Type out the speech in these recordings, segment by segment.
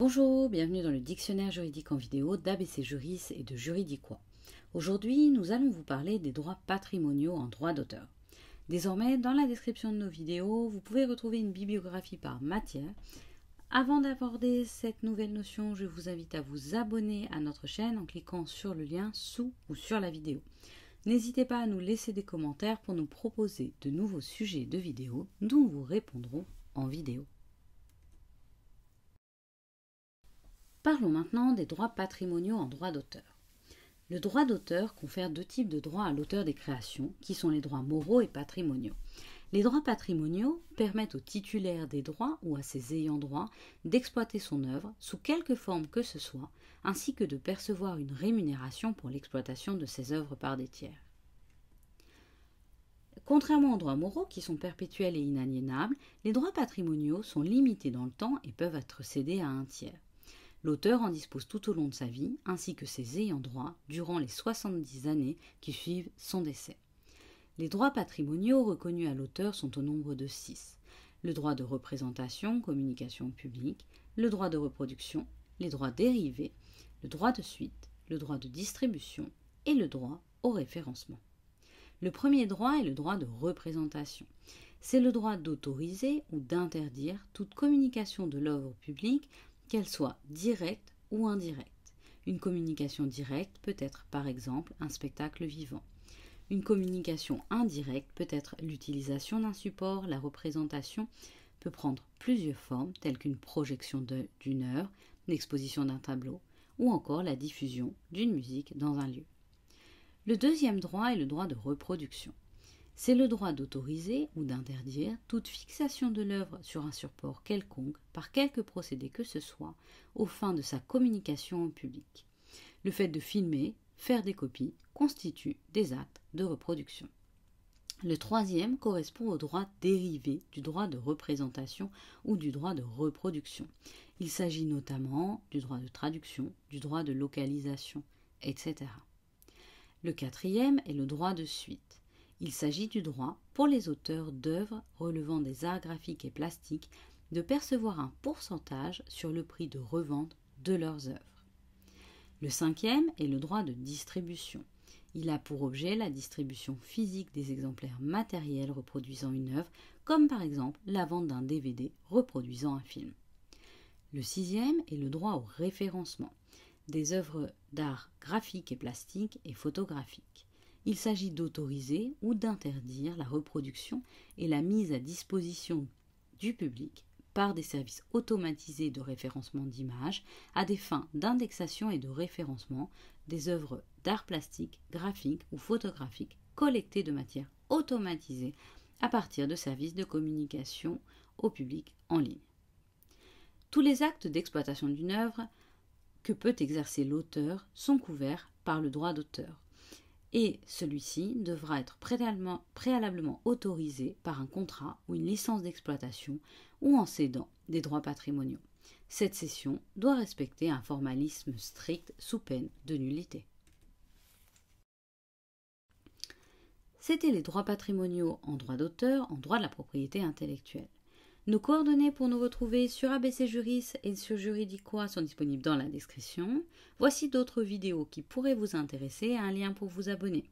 Bonjour, bienvenue dans le dictionnaire juridique en vidéo d'ABC Juris et de Juridiquois. Aujourd'hui, nous allons vous parler des droits patrimoniaux en droit d'auteur. Désormais, dans la description de nos vidéos, vous pouvez retrouver une bibliographie par matière. Avant d'aborder cette nouvelle notion, je vous invite à vous abonner à notre chaîne en cliquant sur le lien sous ou sur la vidéo. N'hésitez pas à nous laisser des commentaires pour nous proposer de nouveaux sujets de vidéos dont nous vous répondrons en vidéo. Parlons maintenant des droits patrimoniaux en droit d'auteur. Le droit d'auteur confère deux types de droits à l'auteur des créations, qui sont les droits moraux et patrimoniaux. Les droits patrimoniaux permettent au titulaire des droits ou à ses ayants droit d'exploiter son œuvre sous quelque forme que ce soit, ainsi que de percevoir une rémunération pour l'exploitation de ses œuvres par des tiers. Contrairement aux droits moraux qui sont perpétuels et inaliénables, les droits patrimoniaux sont limités dans le temps et peuvent être cédés à un tiers. L'auteur en dispose tout au long de sa vie, ainsi que ses ayants droit, durant les 70 années qui suivent son décès. Les droits patrimoniaux reconnus à l'auteur sont au nombre de six le droit de représentation, communication publique, le droit de reproduction, les droits dérivés, le droit de suite, le droit de distribution et le droit au référencement. Le premier droit est le droit de représentation. C'est le droit d'autoriser ou d'interdire toute communication de l'œuvre publique qu'elle soit directe ou indirecte. Une communication directe peut être par exemple un spectacle vivant. Une communication indirecte peut être l'utilisation d'un support, la représentation peut prendre plusieurs formes telles qu'une projection d'une heure, l'exposition d'un tableau ou encore la diffusion d'une musique dans un lieu. Le deuxième droit est le droit de reproduction c'est le droit d'autoriser ou d'interdire toute fixation de l'œuvre sur un support quelconque, par quelque procédé que ce soit, aux fins de sa communication au public. Le fait de filmer, faire des copies, constitue des actes de reproduction. Le troisième correspond au droit dérivé du droit de représentation ou du droit de reproduction. Il s'agit notamment du droit de traduction, du droit de localisation, etc. Le quatrième est le droit de suite. Il s'agit du droit, pour les auteurs d'œuvres relevant des arts graphiques et plastiques, de percevoir un pourcentage sur le prix de revente de leurs œuvres. Le cinquième est le droit de distribution. Il a pour objet la distribution physique des exemplaires matériels reproduisant une œuvre, comme par exemple la vente d'un DVD reproduisant un film. Le sixième est le droit au référencement des œuvres d'art graphique et plastique et photographique. Il s'agit d'autoriser ou d'interdire la reproduction et la mise à disposition du public par des services automatisés de référencement d'images à des fins d'indexation et de référencement des œuvres d'art plastique, graphique ou photographique collectées de manière automatisée à partir de services de communication au public en ligne. Tous les actes d'exploitation d'une œuvre que peut exercer l'auteur sont couverts par le droit d'auteur, et celui-ci devra être préalablement, autorisé par un contrat ou une licence d'exploitation ou en cédant des droits patrimoniaux. Cette cession doit respecter un formalisme strict sous peine de nullité. C'était les droits patrimoniaux en droit d'auteur, en droit de la propriété intellectuelle. Nos coordonnées pour nous retrouver sur ABC Juris et sur Juridicois sont disponibles dans la description. Voici d'autres vidéos qui pourraient vous intéresser et un lien pour vous abonner.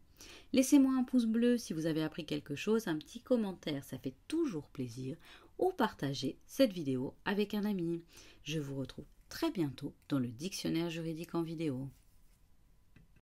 Laissez-moi un pouce bleu si vous avez appris quelque chose, un petit commentaire, ça fait toujours plaisir, ou partagez cette vidéo avec un ami. Je vous retrouve très bientôt dans le dictionnaire juridique en vidéo.